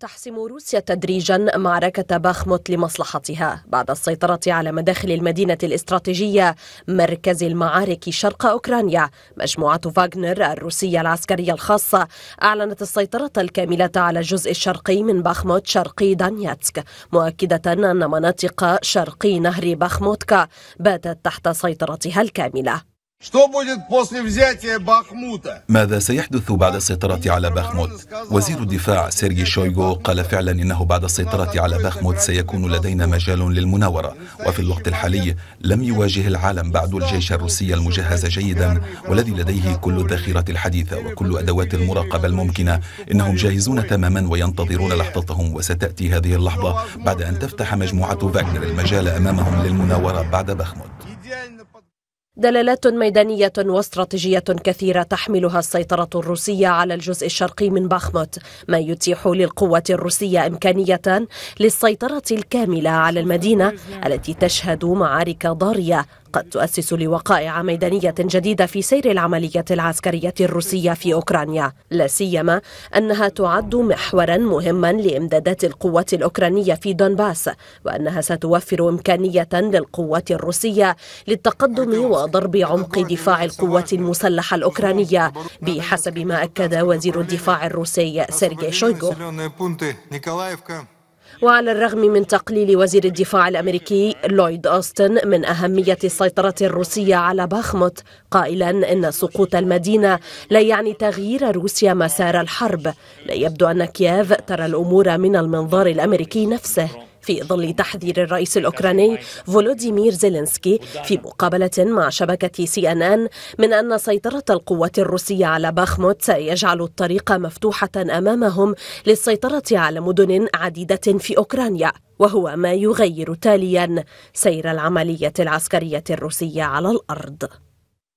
تحسم روسيا تدريجا معركة باخموت لمصلحتها بعد السيطرة على مداخل المدينة الاستراتيجية مركز المعارك شرق أوكرانيا مجموعة فاغنر الروسية العسكرية الخاصة أعلنت السيطرة الكاملة على الجزء الشرقي من باخموت شرقي دانياتسك مؤكدة أن مناطق شرقي نهر باخموتكا باتت تحت سيطرتها الكاملة ماذا سيحدث بعد السيطرة على باخموت؟ وزير الدفاع سيرجي شويغو قال فعلا إنه بعد السيطرة على باخموت سيكون لدينا مجال للمناورة وفي الوقت الحالي لم يواجه العالم بعد الجيش الروسي المجهز جيدا والذي لديه كل الذخيرة الحديثة وكل أدوات المراقبة الممكنة إنهم جاهزون تماما وينتظرون لحظتهم وستأتي هذه اللحظة بعد أن تفتح مجموعة فاغنر المجال أمامهم للمناورة بعد باخموت دلالات ميدانية واستراتيجية كثيرة تحملها السيطرة الروسية على الجزء الشرقي من باخموت ما يتيح للقوة الروسية إمكانية للسيطرة الكاملة على المدينة التي تشهد معارك ضارية قد تؤسس لوقائع ميدانية جديدة في سير العملية العسكرية الروسية في أوكرانيا لا سيما أنها تعد محورا مهما لإمدادات القوات الأوكرانية في دونباس وأنها ستوفر إمكانية للقوات الروسية للتقدم وضرب عمق دفاع القوات المسلحة الأوكرانية بحسب ما أكد وزير الدفاع الروسي سيرجي شويغو وعلى الرغم من تقليل وزير الدفاع الأمريكي لويد أوستن من أهمية السيطرة الروسية على باخموت قائلا إن سقوط المدينة لا يعني تغيير روسيا مسار الحرب لا يبدو أن كييف ترى الأمور من المنظار الأمريكي نفسه في ظل تحذير الرئيس الأوكراني فولوديمير زيلينسكي في مقابلة مع شبكة سي أن أن من أن سيطرة القوات الروسية على باخموت سيجعل الطريق مفتوحة أمامهم للسيطرة على مدن عديدة في أوكرانيا وهو ما يغير تاليا سير العملية العسكرية الروسية على الأرض